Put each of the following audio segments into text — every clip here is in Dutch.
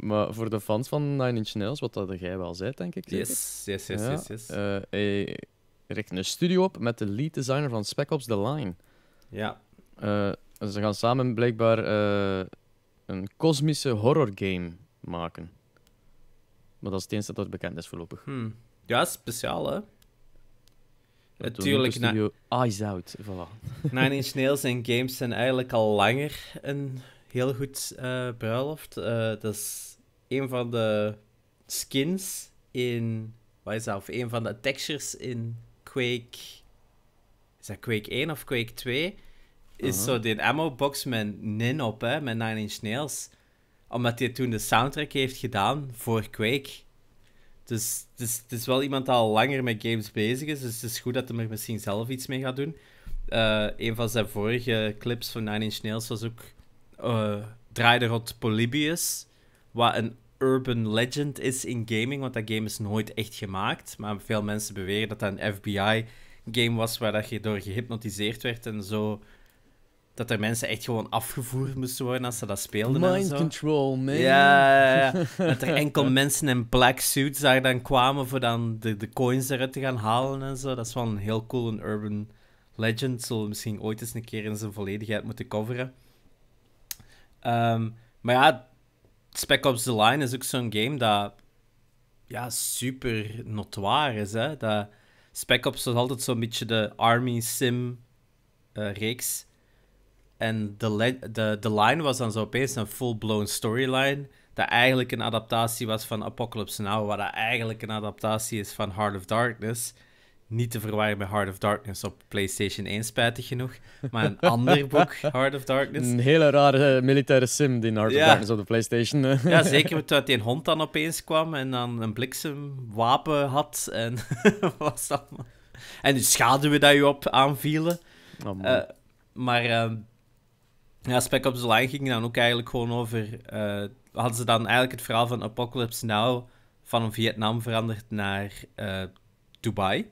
Maar voor de fans van Nine Inch Nails, wat dat jij wel zei, denk ik. Yes, yes, yes, Ja. yes, eh, hij richt een studio op met de lead designer van Spec Ops The Line. Ja. Eh, ze gaan samen blijkbaar eh, een kosmische horror game maken. Maar dat is het eens dat dat bekend is voorlopig. Hmm. Ja, speciaal hè. Natuurlijk. Studio Eyes Out. Voilà. Nine Inch Nails en games zijn eigenlijk al langer een heel goed uh, bruiloft. Eh, dat is een van de skins in. Wat is dat? Of een van de textures in Quake. Is dat Quake 1 of Quake 2? Is zo die ammo box met Nin op, hè, met Nine Inch Nails. Omdat hij toen de soundtrack heeft gedaan voor Quake. Dus, dus het is, het wel iemand die al langer met games bezig is. Dus het is goed dat hij er misschien zelf iets mee gaat doen. Uh, een van zijn vorige clips van Nine Inch Nails was ook uh, eh, draaide rond Polybius, wat een urban legend is in gaming, want dat game is nooit echt gemaakt. Maar veel mensen beweren dat dat een FBI-game was waar dat je door gehypnotiseerd werd en zo. Dat er mensen echt gewoon afgevoerd moesten worden als ze dat speelden. Mind en zo. control, man. Ja, ja, ja, dat er enkel mensen in black suits daar dan kwamen voor dan de, de coins eruit te gaan halen en zo. Dat is wel een heel cool een urban legend. Zullen we misschien ooit eens een keer in zijn volledigheid moeten coveren. Ehm, maar ja, Spec Ops The Line is ook zo'n game dat ja, super notoire is. Hè? Dat Spec Ops was altijd zo'n beetje de Army Sim eh, reeks. En de, de, de line was dan zo opeens een full-blown storyline. Dat eigenlijk een adaptatie was van Apocalypse Now, wat eigenlijk een adaptatie is van Heart of Darkness. Niet te verwarren met Heart of Darkness op PlayStation 1, spijtig genoeg. Maar een ander boek, Heart of Darkness. Een hele rare eh, militaire sim, die Heart of Darkness op de PlayStation. Eh. ja, zeker toen dat die hond dan opeens kwam en dan een bliksemwapen had. En was dat En de schaduwen dat je op aanvielen. Oh, eh, maar uh, ja, Spec Ops The Line ging dan ook eigenlijk gewoon over... hadden ze dan eigenlijk het verhaal van Apocalypse Now van Vietnam veranderd naar Dubai.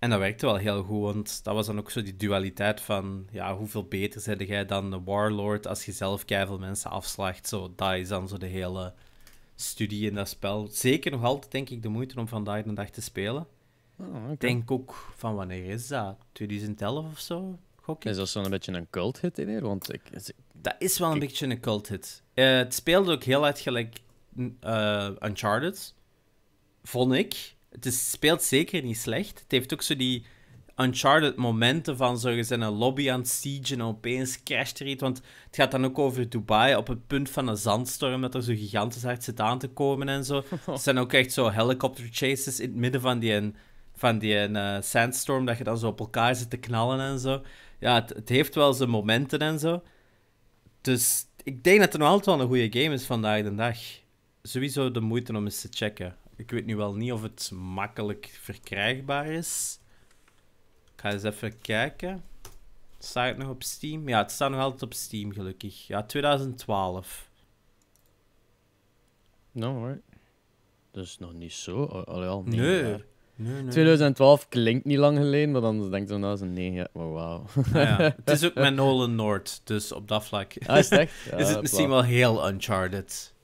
En dat werkte wel heel goed, want dat was dan ook zo die dualiteit van... Ja, hoeveel beter zet jij dan de Warlord als je zelf keivel mensen afslacht? Zo, dat is dan zo de hele studie in dat spel. Zeker nog altijd, denk ik, de moeite om vandaag de dag te spelen. oh, denk ook van wanneer is dat? 2011 of zo? Gok Is dat zo'n beetje een cult hit weer? Want ik, Dat is wel een beetje een cult hit. Eh, het speelde ook heel erg gelijk eh, Uncharted, vond ik het speelt zeker niet slecht. Het heeft ook zo die Uncharted momenten van zo, eens een lobby aan het siege en opeens crasht er iets. Want het gaat dan ook over Dubai op het punt van een zandstorm dat er zo gigantisch hard zit aan te komen en zo. Er zijn ook echt zo helicopter chases in het midden van die, van die uh, sandstorm dat je dan zo op elkaar zit te knallen en zo. Ja, het, het heeft wel zijn momenten en zo. Dus ik denk dat het nog altijd wel een goede game is vandaag de dag. Sowieso de moeite om eens te checken. Ik weet nu wel niet of het makkelijk verkrijgbaar is. Ik ga eens even kijken. Staat het nog op Steam? Ja, het staat nog altijd op Steam, gelukkig. Ja, 2012. Nou, hoor. Dat is nog niet zo. Alhoewel nee. Nee, nee. 2012 klinkt niet lang geleden, maar dan denk je dan 2009. een Oh, wauw. Ah, ja, het is ook met Nolan Noord, dus op dat vlak ah, is, het, is het ah, misschien wel heel Uncharted.